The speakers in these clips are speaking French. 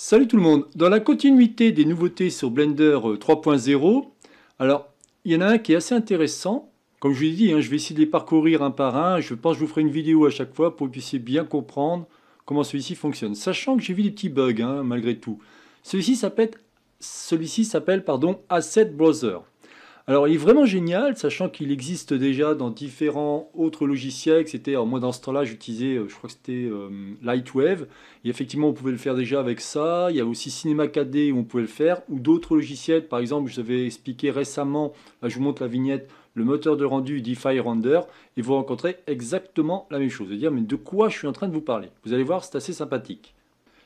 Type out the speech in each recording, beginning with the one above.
Salut tout le monde Dans la continuité des nouveautés sur Blender 3.0, euh, alors il y en a un qui est assez intéressant. Comme je vous l'ai dit, hein, je vais essayer de les parcourir un par un. Je pense que je vous ferai une vidéo à chaque fois pour que vous puissiez bien comprendre comment celui-ci fonctionne. Sachant que j'ai vu des petits bugs hein, malgré tout. Celui-ci s'appelle celui Asset Browser. Alors, il est vraiment génial, sachant qu'il existe déjà dans différents autres logiciels, c'était, moi dans ce temps-là, j'utilisais, euh, je crois que c'était euh, Lightwave, et effectivement, on pouvait le faire déjà avec ça. Il y a aussi Cinema 4D où on pouvait le faire, ou d'autres logiciels, par exemple, je vous avais expliqué récemment, là je vous montre la vignette, le moteur de rendu DeFi Render, et vous rencontrez exactement la même chose. Vous allez dire mais de quoi je suis en train de vous parler Vous allez voir, c'est assez sympathique.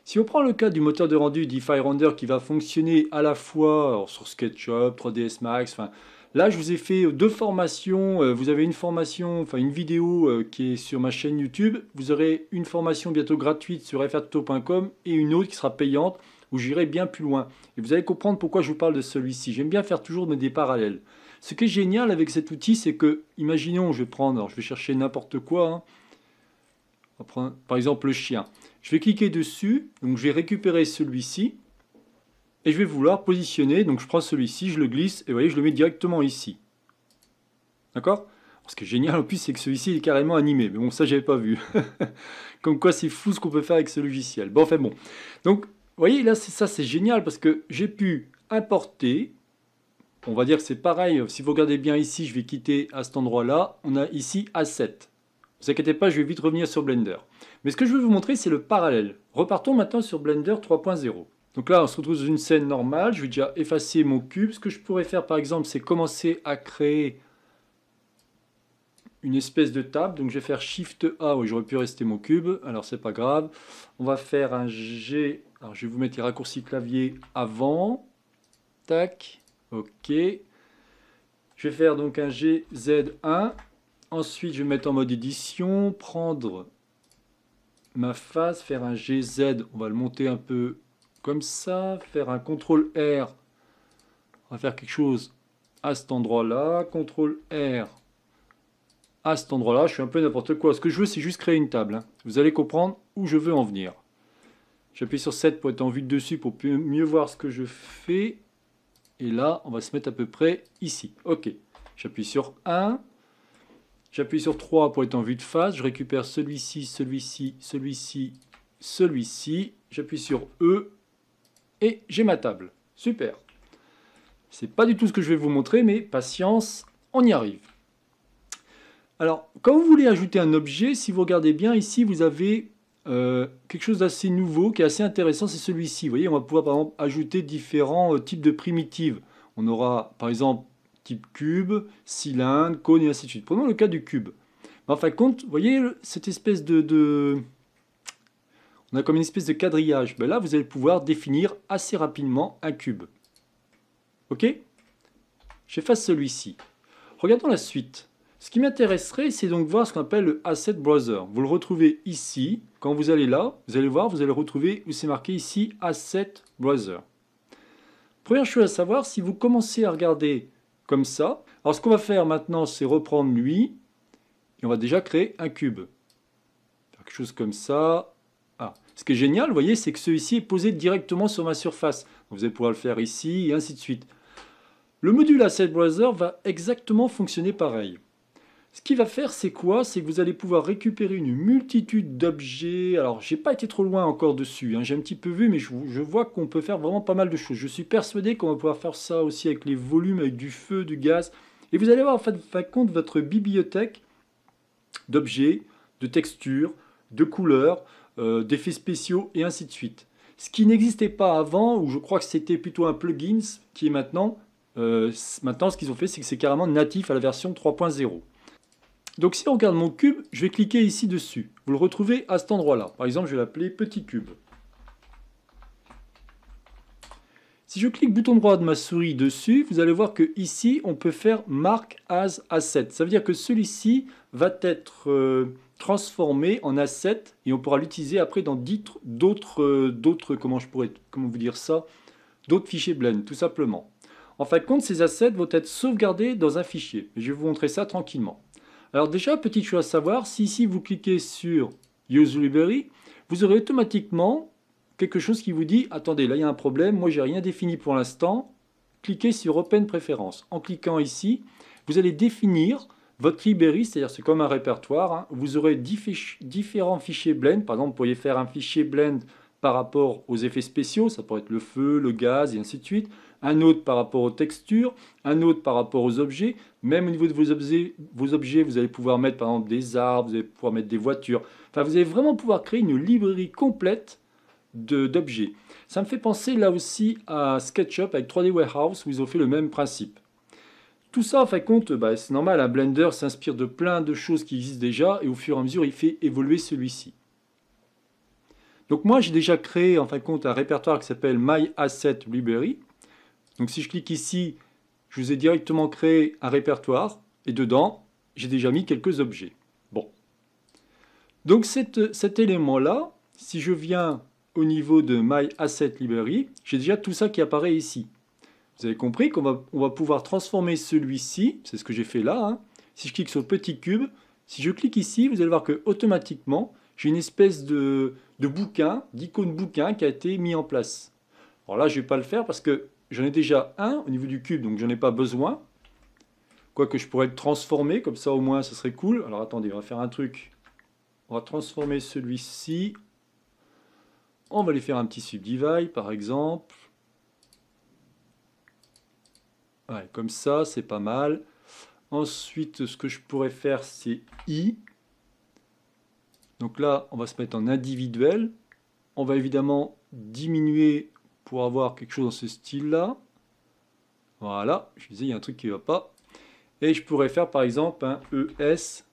Si on prend le cas du moteur de rendu DeFi Render qui va fonctionner à la fois sur SketchUp, 3ds Max, enfin, Là, je vous ai fait deux formations. Euh, vous avez une formation, enfin une vidéo euh, qui est sur ma chaîne YouTube. Vous aurez une formation bientôt gratuite sur frtuto.com et une autre qui sera payante où j'irai bien plus loin. Et vous allez comprendre pourquoi je vous parle de celui-ci. J'aime bien faire toujours des parallèles. Ce qui est génial avec cet outil, c'est que, imaginons, je vais prendre, je vais chercher n'importe quoi. Hein. par exemple, le chien. Je vais cliquer dessus, donc je vais récupérer celui-ci et je vais vouloir positionner, donc je prends celui-ci, je le glisse, et voyez, je le mets directement ici. D'accord Ce qui est génial en plus, c'est que celui-ci est carrément animé, mais bon, ça, j'avais pas vu. Comme quoi, c'est fou ce qu'on peut faire avec ce logiciel. Bon, enfin bon. Donc, vous voyez, là, ça, c'est génial, parce que j'ai pu importer, on va dire que c'est pareil, si vous regardez bien ici, je vais quitter à cet endroit-là, on a ici A7. Ne vous inquiétez pas, je vais vite revenir sur Blender. Mais ce que je veux vous montrer, c'est le parallèle. Repartons maintenant sur Blender 3.0. Donc là, on se retrouve dans une scène normale. Je vais déjà effacer mon cube. Ce que je pourrais faire, par exemple, c'est commencer à créer une espèce de table. Donc je vais faire Shift A, oui, j'aurais pu rester mon cube, alors c'est pas grave. On va faire un G, alors je vais vous mettre les raccourcis clavier avant. Tac, ok. Je vais faire donc un GZ1. Ensuite, je vais mettre en mode édition, prendre ma face, faire un GZ, on va le monter un peu comme ça, faire un contrôle R. On va faire quelque chose à cet endroit-là, contrôle R à cet endroit-là. Je suis un peu n'importe quoi. Ce que je veux, c'est juste créer une table. Hein. Vous allez comprendre où je veux en venir. J'appuie sur 7 pour être en vue de dessus pour mieux voir ce que je fais. Et là, on va se mettre à peu près ici. OK. J'appuie sur 1. J'appuie sur 3 pour être en vue de face. Je récupère celui-ci, celui-ci, celui-ci, celui-ci. J'appuie sur E et j'ai ma table. Super. C'est pas du tout ce que je vais vous montrer, mais patience, on y arrive. Alors, quand vous voulez ajouter un objet, si vous regardez bien ici, vous avez euh, quelque chose d'assez nouveau, qui est assez intéressant, c'est celui-ci. Vous voyez, on va pouvoir par exemple ajouter différents euh, types de primitives. On aura par exemple type cube, cylindre, cône et ainsi de suite. Prenons le cas du cube. En fin de compte, vous voyez cette espèce de on a comme une espèce de quadrillage. Ben là, vous allez pouvoir définir assez rapidement un cube. OK J'efface celui-ci. Regardons la suite. Ce qui m'intéresserait, c'est donc voir ce qu'on appelle le Asset Browser. Vous le retrouvez ici. Quand vous allez là, vous allez voir, vous allez retrouver où c'est marqué ici Asset Browser. Première chose à savoir, si vous commencez à regarder comme ça, alors ce qu'on va faire maintenant, c'est reprendre lui, et on va déjà créer un cube. Quelque chose comme ça, ce qui est génial, vous voyez, c'est que celui-ci est posé directement sur ma surface. vous allez pouvoir le faire ici et ainsi de suite. Le module Asset Browser va exactement fonctionner pareil. Ce qu'il va faire, c'est quoi C'est que vous allez pouvoir récupérer une multitude d'objets. Alors, je n'ai pas été trop loin encore dessus. Hein. J'ai un petit peu vu, mais je, vois qu'on peut faire vraiment pas mal de choses. Je suis persuadé qu'on va pouvoir faire ça aussi avec les volumes, avec du feu, du gaz. Et vous allez avoir en fin de compte votre bibliothèque d'objets, de textures, de couleurs, euh, d'effets spéciaux et ainsi de suite. Ce qui n'existait pas avant, ou je crois que c'était plutôt un plugin, qui est maintenant, euh, maintenant ce qu'ils ont fait, c'est que c'est carrément natif à la version 3.0. Donc si on regarde mon cube, je vais cliquer ici dessus. Vous le retrouvez à cet endroit-là. Par exemple, je vais l'appeler petit cube. Si je clique bouton droit de ma souris dessus, vous allez voir que ici on peut faire Mark as Asset. Ça veut dire que celui-ci va être euh, transformé en asset et on pourra l'utiliser après dans d'autres, euh, d'autres, comment je pourrais, comment vous dire ça, d'autres fichiers Blend, tout simplement. En fin de compte, ces assets vont être sauvegardés dans un fichier. Je vais vous montrer ça tranquillement. Alors déjà, petite chose à savoir, si ici vous cliquez sur Use Library, vous aurez automatiquement quelque chose qui vous dit « Attendez, là il y a un problème, moi j'ai rien défini pour l'instant, cliquez sur Open Préférence. En cliquant ici, vous allez définir votre librairie, c'est-à-dire c'est comme un répertoire, hein, vous aurez différents fichiers blend. Par exemple, vous pourriez faire un fichier blend par rapport aux effets spéciaux, ça pourrait être le feu, le gaz et ainsi de suite. Un autre par rapport aux textures, un autre par rapport aux objets. Même au niveau de vos vos objets vous allez pouvoir mettre par exemple des arbres, vous allez pouvoir mettre des voitures. Enfin, vous allez vraiment pouvoir créer une librairie complète d'objets. Ça me fait penser là aussi à SketchUp avec 3D Warehouse où ils ont fait le même principe. Tout ça, en fin de compte, bah, c'est normal, un Blender s'inspire de plein de choses qui existent déjà et au fur et à mesure, il fait évoluer celui-ci. Donc moi, j'ai déjà créé, en fin de compte, un répertoire qui s'appelle My Library. Donc si je clique ici, je vous ai directement créé un répertoire et dedans, j'ai déjà mis quelques objets. Bon. Donc cet élément-là, si je viens au niveau de My Asset Library, j'ai déjà tout ça qui apparaît ici. Vous avez compris qu'on va, pouvoir transformer celui-ci, c'est ce que j'ai fait là. Hein. Si je clique sur le petit cube, si je clique ici, vous allez voir que automatiquement, j'ai une espèce de, bouquin, d'icône bouquin qui a été mis en place. Alors là, je ne vais pas le faire parce que j'en ai déjà un au niveau du cube, donc je n'en ai pas besoin. Quoique je pourrais le transformer, comme ça au moins, ce serait cool. Alors attendez, on va faire un truc. On va transformer celui-ci. On va aller faire un petit subdivide, par exemple comme ça, c'est pas mal. Ensuite, ce que je pourrais faire, c'est I. Donc là, on va se mettre en individuel. On va évidemment diminuer pour avoir quelque chose dans ce style-là. Voilà, je disais, il y a un truc qui ne va pas. Et je pourrais faire, par exemple, un ES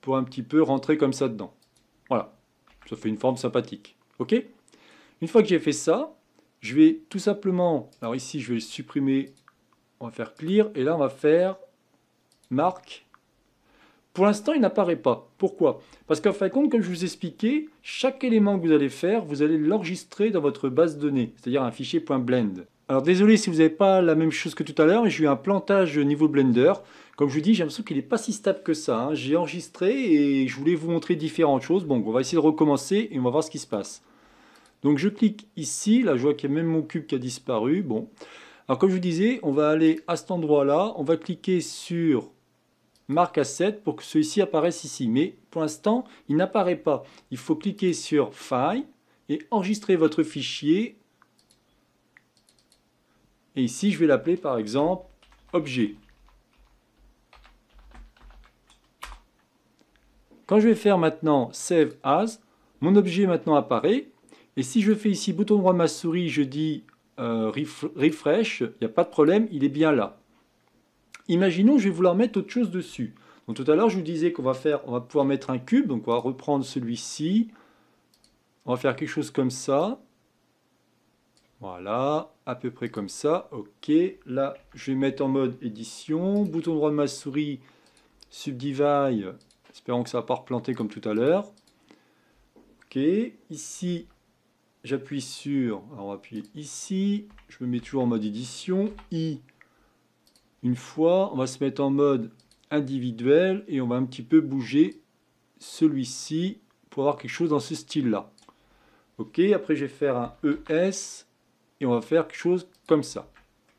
pour un petit peu rentrer comme ça dedans. Voilà, ça fait une forme sympathique. OK Une fois que j'ai fait ça, je vais tout simplement... Alors ici, je vais supprimer on va faire clear et là on va faire marque. Pour l'instant, il n'apparaît pas. Pourquoi Parce qu'en fin de compte, comme je vous expliquais, chaque élément que vous allez faire, vous allez l'enregistrer dans votre base de données, c'est-à-dire un fichier .blend. Alors désolé si vous n'avez pas la même chose que tout à l'heure, j'ai eu un plantage niveau Blender. Comme je vous dis, j'ai l'impression qu'il n'est pas si stable que ça. Hein. J'ai enregistré et je voulais vous montrer différentes choses. Bon, on va essayer de recommencer et on va voir ce qui se passe. Donc je clique ici, là je vois qu'il y a même mon cube qui a disparu. Bon, alors comme je vous disais, on va aller à cet endroit-là, on va cliquer sur marque asset pour que celui-ci apparaisse ici. Mais pour l'instant, il n'apparaît pas. Il faut cliquer sur File et enregistrer votre fichier. Et ici, je vais l'appeler par exemple Objet. Quand je vais faire maintenant Save As, mon objet maintenant apparaît. Et si je fais ici bouton droit de ma souris, je dis euh, refresh, il n'y a pas de problème, il est bien là. Imaginons, je vais vouloir mettre autre chose dessus. Donc tout à l'heure, je vous disais qu'on va faire, on va pouvoir mettre un cube, donc on va reprendre celui-ci. On va faire quelque chose comme ça. Voilà, à peu près comme ça. Ok, là, je vais mettre en mode édition. Bouton droit de ma souris, subdivide, espérons que ça ne va pas replanter comme tout à l'heure. Ok, ici, j'appuie sur, alors on va appuyer ici, je me mets toujours en mode édition, i, une fois, on va se mettre en mode individuel et on va un petit peu bouger celui-ci pour avoir quelque chose dans ce style-là. Ok, après je vais faire un ES et on va faire quelque chose comme ça.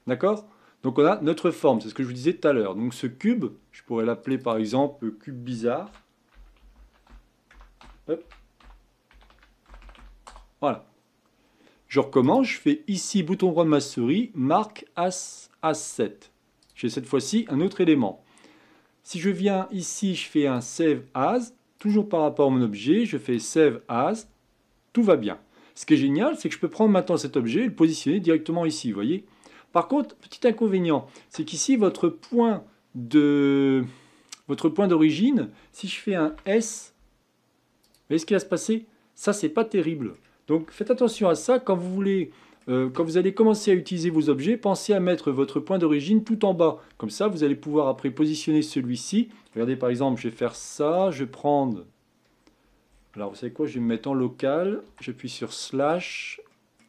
D'accord Donc on a notre forme, c'est ce que je vous disais tout à l'heure. Donc ce cube, je pourrais l'appeler par exemple cube bizarre. Hop. Voilà. Je recommence, je fais ici bouton droit de ma souris, marque As, As7. J'ai cette fois-ci un autre élément. Si je viens ici, je fais un Save As, toujours par rapport à mon objet, je fais Save As, tout va bien. Ce qui est génial, c'est que je peux prendre maintenant cet objet et le positionner directement ici, vous voyez Par contre, petit inconvénient, c'est qu'ici, votre point de votre point d'origine, si je fais un S, vous voyez ce qui va se passer Ça, c'est pas terrible. Donc faites attention à ça quand vous voulez euh, quand vous allez commencer à utiliser vos objets, pensez à mettre votre point d'origine tout en bas. Comme ça, vous allez pouvoir après positionner celui-ci. Regardez, par exemple, je vais faire ça, je vais prendre... Alors, vous savez quoi Je vais me mettre en local, j'appuie sur slash,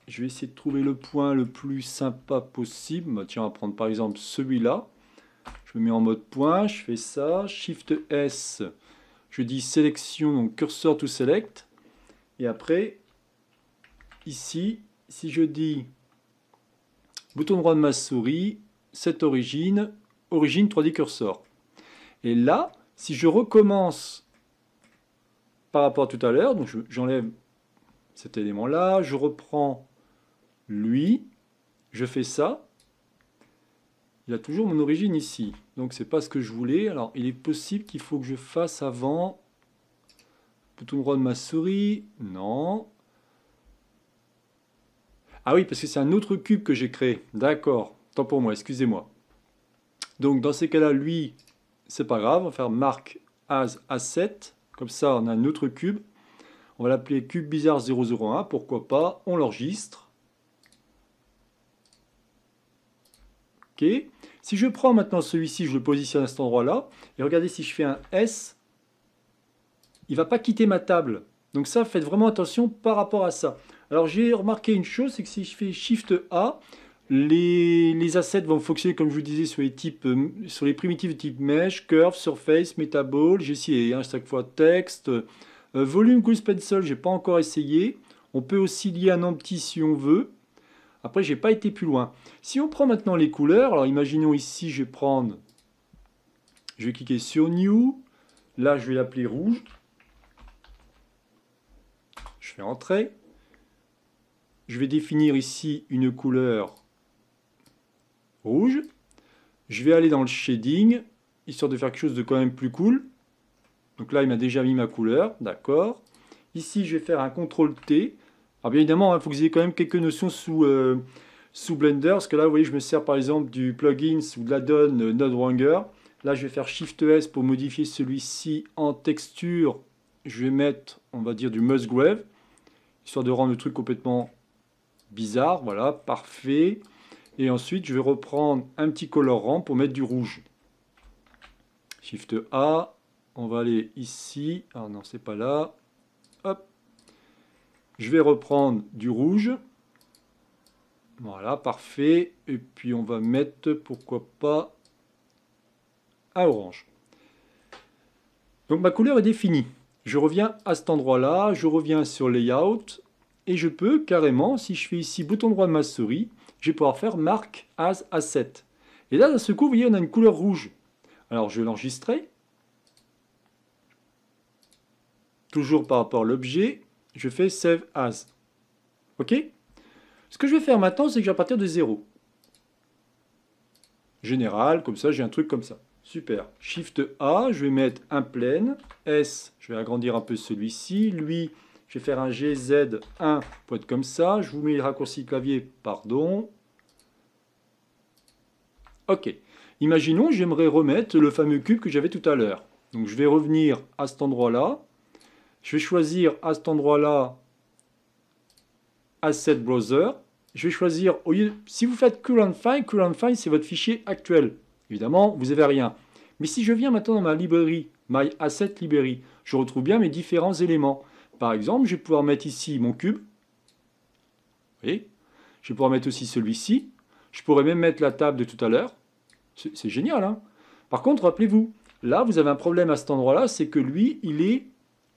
je vais essayer de trouver le point le plus sympa possible. Bah, tiens, on va prendre par exemple celui-là. Je me mets en mode point, je fais ça, Shift S, je dis sélection, donc curseur to select. Et après, ici, si je dis bouton droit de ma souris, cette origine, origine 3D cursor. Et là, si je recommence par rapport à tout à l'heure, donc j'enlève cet élément-là, je reprends lui, je fais ça, il a toujours mon origine ici. Donc c'est pas ce que je voulais. Alors il est possible qu'il faut que je fasse avant bouton droit de ma souris. Non. Ah oui, parce que c'est un autre cube que j'ai créé. D'accord, tant pour moi, excusez-moi. Donc dans ces cas-là, lui, c'est pas grave, on va faire Mark as A7. Comme ça, on a un autre cube. On va l'appeler cube bizarre 001, pourquoi pas. On l'enregistre. OK. Si je prends maintenant celui-ci, je le positionne à cet endroit-là. Et regardez, si je fais un S, il ne va pas quitter ma table. Donc ça, faites vraiment attention par rapport à ça. Alors j'ai remarqué une chose, c'est que si je fais Shift A, les, assets vont fonctionner comme je vous disais sur les, types, euh, sur les primitives type mesh, curve, surface, metaball, j'ai essayé hein, à chaque fois texte, euh, volume, goose pencil, j'ai pas encore essayé. On peut aussi lier un nom si on veut. Après, j'ai pas été plus loin. Si on prend maintenant les couleurs, alors imaginons ici, je vais prendre, je vais cliquer sur New, là je vais l'appeler rouge. Je fais entrer. Je vais définir ici une couleur rouge. Je vais aller dans le shading, histoire de faire quelque chose de quand même plus cool. Donc là, il m'a déjà mis ma couleur, d'accord. Ici, je vais faire un CTRL-T. Alors bien évidemment, il hein, faut que vous ayez quand même quelques notions sous, euh, sous Blender, parce que là, vous voyez, je me sers par exemple du plugin ou de l'addon euh, node NodeWranger. Là, je vais faire Shift-S e pour modifier celui-ci en texture. Je vais mettre, on va dire, du Musgrave, histoire de rendre le truc complètement bizarre, voilà, parfait. Et ensuite, je vais reprendre un petit colorant pour mettre du rouge. Shift A, on va aller ici. Ah non, c'est pas là. Hop. Je vais reprendre du rouge. Voilà, parfait. Et puis on va mettre, pourquoi pas, un orange. Donc ma couleur est définie. Je reviens à cet endroit-là, je reviens sur Layout, et je peux carrément, si je fais ici bouton droit de ma souris, je vais pouvoir faire Mark as Asset. Et là, dans ce coup, vous voyez, on a une couleur rouge. Alors, je vais l'enregistrer. Toujours par rapport à l'objet, je fais Save As. OK Ce que je vais faire maintenant, c'est que je vais partir de zéro. Général, comme ça, j'ai un truc comme ça. Super. Shift A, je vais mettre un plein. S, je vais agrandir un peu celui-ci. Lui, je vais faire un GZ1 pour être comme ça. Je vous mets le raccourci clavier, pardon. OK. Imaginons, j'aimerais remettre le fameux cube que j'avais tout à l'heure. Donc je vais revenir à cet endroit-là. Je vais choisir à cet endroit-là Asset Browser. Je vais choisir, si vous faites current file, current file c'est votre fichier actuel. Évidemment, vous n'avez rien. Mais si je viens maintenant dans ma librairie, My Asset Library, je retrouve bien mes différents éléments par exemple, je vais pouvoir mettre ici mon cube. Vous voyez Je vais pouvoir mettre aussi celui-ci. Je pourrais même mettre la table de tout à l'heure. C'est génial. Hein par contre, rappelez-vous, là, vous avez un problème à cet endroit-là, c'est que lui, il est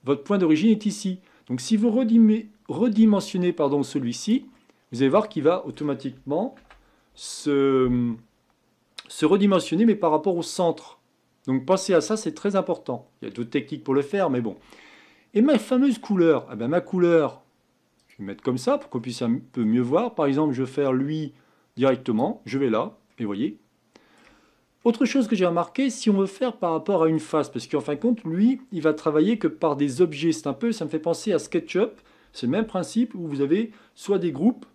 votre point d'origine est ici. Donc si vous redimensionnez celui-ci, vous allez voir qu'il va automatiquement se, se redimensionner, mais par rapport au centre. Donc pensez à ça, c'est très important. Il y a d'autres techniques pour le faire, mais bon. Et ma fameuse couleur, ah ben, ma couleur, je vais mettre comme ça pour qu'on puisse un peu mieux voir. Par exemple, je vais faire lui directement, je vais là, et vous voyez. Autre chose que j'ai remarqué, si on veut faire par rapport à une face, parce qu'en fin de compte, lui, il va travailler que par des objets. C'est un peu, ça me fait penser à SketchUp, c'est le même principe où vous avez soit des groupes,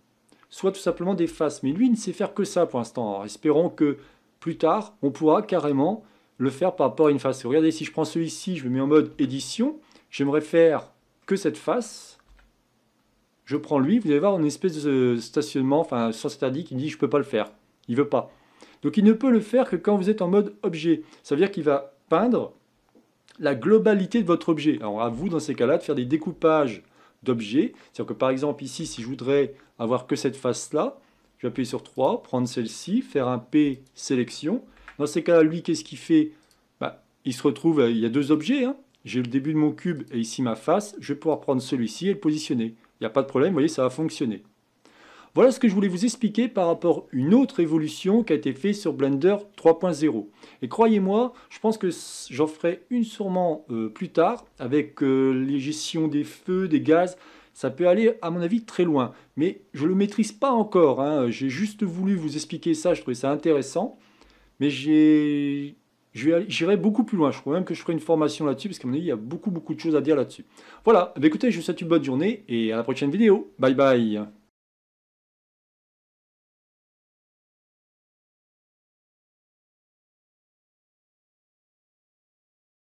soit tout simplement des faces. Mais lui, il ne sait faire que ça pour l'instant. Espérons que plus tard, on pourra carrément le faire par rapport à une face. Regardez, si je prends celui-ci, je le mets en mode édition. J'aimerais faire que cette face. Je prends lui, vous allez voir une espèce de stationnement, enfin sans interdit qui dit je ne peux pas le faire. Il veut pas. Donc il ne peut le faire que quand vous êtes en mode objet. Ça veut dire qu'il va peindre la globalité de votre objet. Alors à vous dans ces cas-là de faire des découpages d'objets. C'est-à-dire que par exemple ici, si je voudrais avoir que cette face-là, je vais appuyer sur 3, prendre celle-ci, faire un P sélection. Dans ces cas-là, lui, qu'est-ce qu'il fait bah, Il se retrouve, euh, il y a deux objets, hein j'ai le début de mon cube et ici ma face, je vais pouvoir prendre celui-ci et le positionner. Il n'y a pas de problème, vous voyez, ça va fonctionner. Voilà ce que je voulais vous expliquer par rapport à une autre évolution qui a été faite sur Blender 3.0. Et croyez-moi, je pense que j'en ferai une sûrement euh, plus tard avec euh, les gestions des feux, des gaz. Ça peut aller, à mon avis, très loin. Mais je ne le maîtrise pas encore. Hein. J'ai juste voulu vous expliquer ça, je trouvais ça intéressant. Mais j'ai J'irai beaucoup plus loin. Je crois même que je ferai une formation là-dessus, parce qu'à mon avis, il y a beaucoup, beaucoup de choses à dire là-dessus. Voilà. Bah, écoutez, je vous souhaite une bonne journée et à la prochaine vidéo. Bye bye.